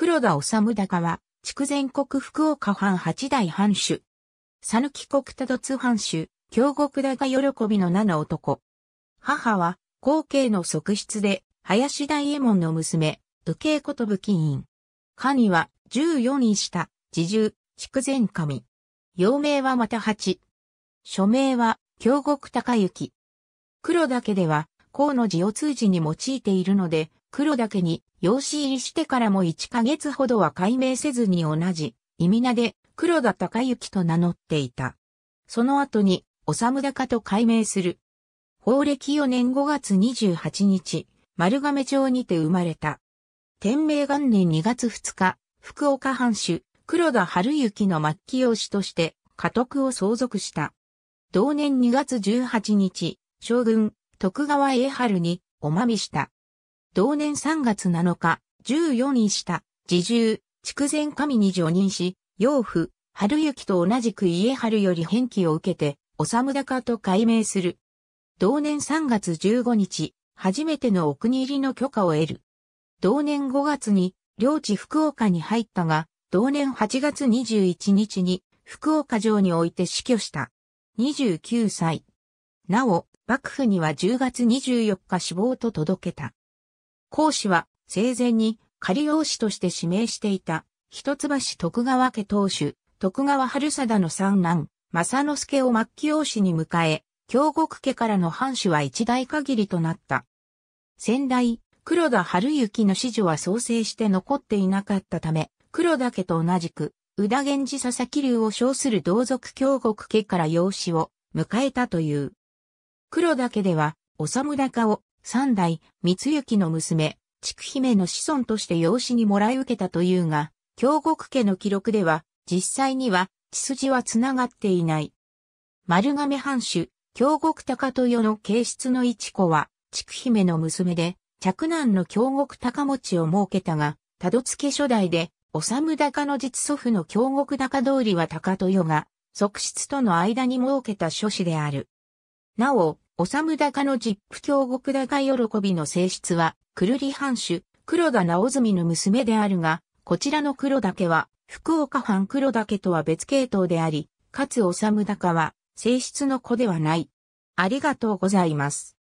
黒田治高は、筑前国福岡藩八代藩主。さぬき国多度津藩主、京極田が喜びの七男。母は、後継の側室で、林大右衛門の娘、右慶こと武器院。には、十四し下、自重、筑前神。幼名はまた八。署名は、京極高行。黒田家では、河の字を通じに用いているので、黒だけに養子入りしてからも1ヶ月ほどは解明せずに同じ、意味名で黒田隆之と名乗っていた。その後に、おさむだかと改名する。法暦4年5月28日、丸亀町にて生まれた。天明元年2月2日、福岡藩主、黒田春之の末期養子として、家督を相続した。同年2月18日、将軍、徳川家春におまみした。同年3月7日、14位た、自重、筑前神に除任し、養父、春行と同じく家春より返記を受けて、おだかと改名する。同年3月15日、初めてのお国入りの許可を得る。同年5月に、領地福岡に入ったが、同年8月21日に、福岡城において死去した。29歳。なお、幕府には10月24日死亡と届けた。孔子は生前に仮養子として指名していた一橋徳川家当主、徳川春貞の三男、正之助を末期養子に迎え、京極家からの藩主は一代限りとなった。先代、黒田春幸の子女は創生して残っていなかったため、黒田家と同じく、宇田源氏佐々木流を称する同族京極家から養子を迎えたという。黒だけでは、だ高を三代、光行の娘、畜姫の子孫として養子にもらい受けたというが、京極家の記録では、実際には、血筋は繋がっていない。丸亀藩主、京極高豊の形質の一子は、畜姫の娘で、嫡男の京極高持を設けたが、たどつけ初代で、だ高の実祖父の京極高通りは高豊が、側室との間に設けた諸子である。なお、おさむ高の実父京極高喜びの性質は、くるり藩主、黒田直澄の娘であるが、こちらの黒田家は、福岡藩黒田家とは別系統であり、かつおさむ高は、性質の子ではない。ありがとうございます。